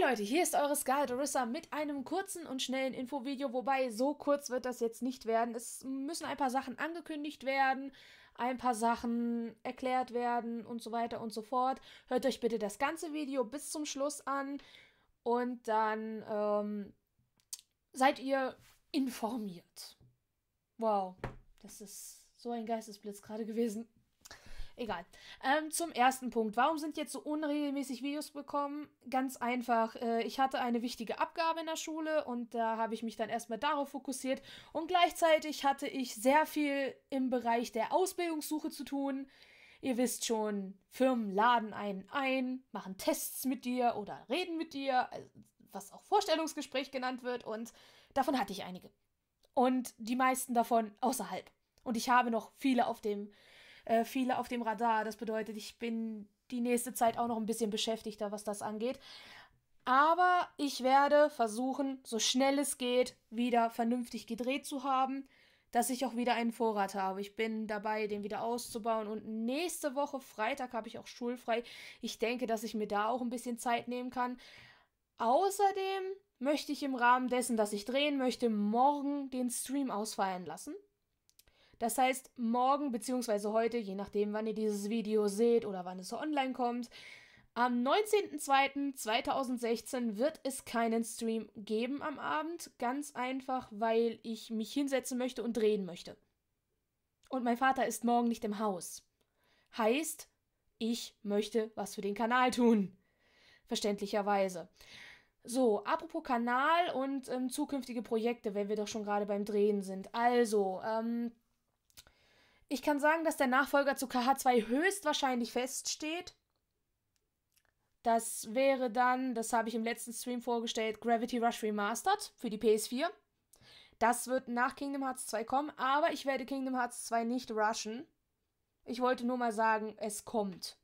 Hey Leute, hier ist eure Scarlett Orissa mit einem kurzen und schnellen Infovideo, wobei so kurz wird das jetzt nicht werden. Es müssen ein paar Sachen angekündigt werden, ein paar Sachen erklärt werden und so weiter und so fort. Hört euch bitte das ganze Video bis zum Schluss an und dann ähm, seid ihr informiert. Wow, das ist so ein Geistesblitz gerade gewesen. Egal. Ähm, zum ersten Punkt. Warum sind jetzt so unregelmäßig Videos bekommen? Ganz einfach. Äh, ich hatte eine wichtige Abgabe in der Schule und da habe ich mich dann erstmal darauf fokussiert. Und gleichzeitig hatte ich sehr viel im Bereich der Ausbildungssuche zu tun. Ihr wisst schon, Firmen laden einen ein, machen Tests mit dir oder reden mit dir, also, was auch Vorstellungsgespräch genannt wird. Und davon hatte ich einige. Und die meisten davon außerhalb. Und ich habe noch viele auf dem äh, viele auf dem Radar. Das bedeutet, ich bin die nächste Zeit auch noch ein bisschen beschäftigter, was das angeht. Aber ich werde versuchen, so schnell es geht, wieder vernünftig gedreht zu haben, dass ich auch wieder einen Vorrat habe. Ich bin dabei, den wieder auszubauen. Und nächste Woche, Freitag, habe ich auch schulfrei. Ich denke, dass ich mir da auch ein bisschen Zeit nehmen kann. Außerdem möchte ich im Rahmen dessen, dass ich drehen möchte, morgen den Stream ausfallen lassen. Das heißt, morgen bzw. heute, je nachdem, wann ihr dieses Video seht oder wann es online kommt, am 19.02.2016 wird es keinen Stream geben am Abend. Ganz einfach, weil ich mich hinsetzen möchte und drehen möchte. Und mein Vater ist morgen nicht im Haus. Heißt, ich möchte was für den Kanal tun. Verständlicherweise. So, apropos Kanal und ähm, zukünftige Projekte, wenn wir doch schon gerade beim Drehen sind. Also, ähm, ich kann sagen, dass der Nachfolger zu KH2 höchstwahrscheinlich feststeht. Das wäre dann, das habe ich im letzten Stream vorgestellt, Gravity Rush Remastered für die PS4. Das wird nach Kingdom Hearts 2 kommen, aber ich werde Kingdom Hearts 2 nicht rushen. Ich wollte nur mal sagen, es kommt.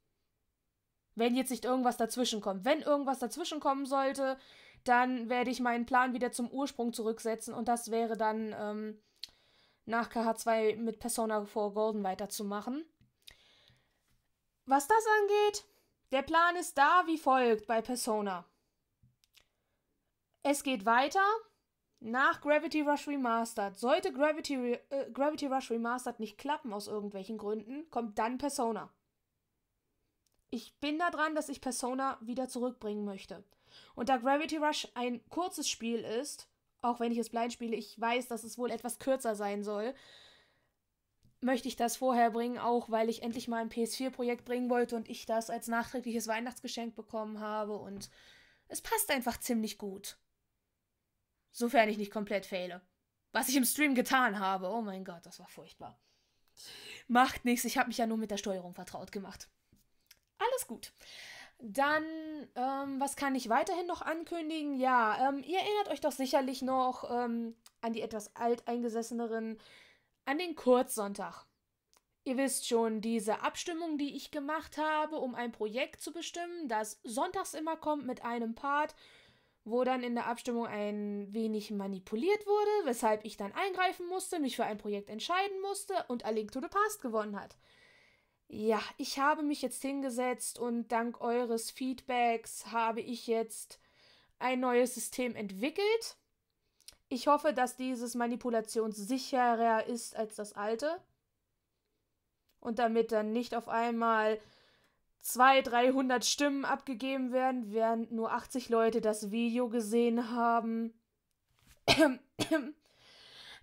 Wenn jetzt nicht irgendwas dazwischen kommt. Wenn irgendwas dazwischen kommen sollte, dann werde ich meinen Plan wieder zum Ursprung zurücksetzen und das wäre dann ähm, nach KH2 mit Persona 4 Golden weiterzumachen. Was das angeht, der Plan ist da wie folgt bei Persona. Es geht weiter nach Gravity Rush Remastered. Sollte Gravity, äh, Gravity Rush Remastered nicht klappen aus irgendwelchen Gründen, kommt dann Persona. Ich bin da dran, dass ich Persona wieder zurückbringen möchte. Und da Gravity Rush ein kurzes Spiel ist, auch wenn ich es blind spiele, ich weiß, dass es wohl etwas kürzer sein soll, möchte ich das vorher bringen, auch weil ich endlich mal ein PS4-Projekt bringen wollte und ich das als nachträgliches Weihnachtsgeschenk bekommen habe und es passt einfach ziemlich gut. Sofern ich nicht komplett fehle. Was ich im Stream getan habe. Oh mein Gott, das war furchtbar. Macht nichts, ich habe mich ja nur mit der Steuerung vertraut gemacht. Alles gut. Dann, ähm, was kann ich weiterhin noch ankündigen? Ja, ähm, ihr erinnert euch doch sicherlich noch ähm, an die etwas alteingesesseneren, an den Kurzsonntag. Ihr wisst schon, diese Abstimmung, die ich gemacht habe, um ein Projekt zu bestimmen, das sonntags immer kommt mit einem Part, wo dann in der Abstimmung ein wenig manipuliert wurde, weshalb ich dann eingreifen musste, mich für ein Projekt entscheiden musste und A Link to the Past gewonnen hat. Ja, ich habe mich jetzt hingesetzt und dank eures Feedbacks habe ich jetzt ein neues System entwickelt. Ich hoffe, dass dieses manipulationssicherer ist als das alte. Und damit dann nicht auf einmal 200, 300 Stimmen abgegeben werden, während nur 80 Leute das Video gesehen haben.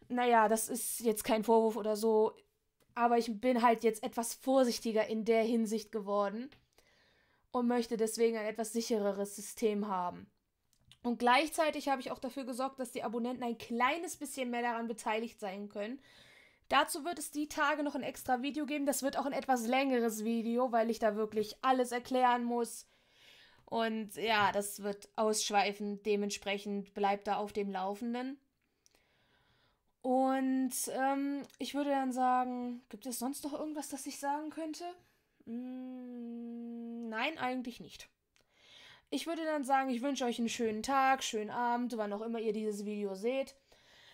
naja, das ist jetzt kein Vorwurf oder so aber ich bin halt jetzt etwas vorsichtiger in der Hinsicht geworden und möchte deswegen ein etwas sichereres System haben. Und gleichzeitig habe ich auch dafür gesorgt, dass die Abonnenten ein kleines bisschen mehr daran beteiligt sein können. Dazu wird es die Tage noch ein extra Video geben. Das wird auch ein etwas längeres Video, weil ich da wirklich alles erklären muss. Und ja, das wird ausschweifend. Dementsprechend bleibt da auf dem Laufenden. Und ähm, ich würde dann sagen, gibt es sonst noch irgendwas, das ich sagen könnte? Mm, nein, eigentlich nicht. Ich würde dann sagen, ich wünsche euch einen schönen Tag, schönen Abend, wann auch immer ihr dieses Video seht.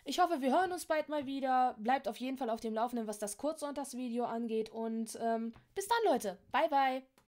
Ich hoffe, wir hören uns bald mal wieder. Bleibt auf jeden Fall auf dem Laufenden, was das Kurzsonntagsvideo angeht. Und ähm, bis dann, Leute. Bye, bye.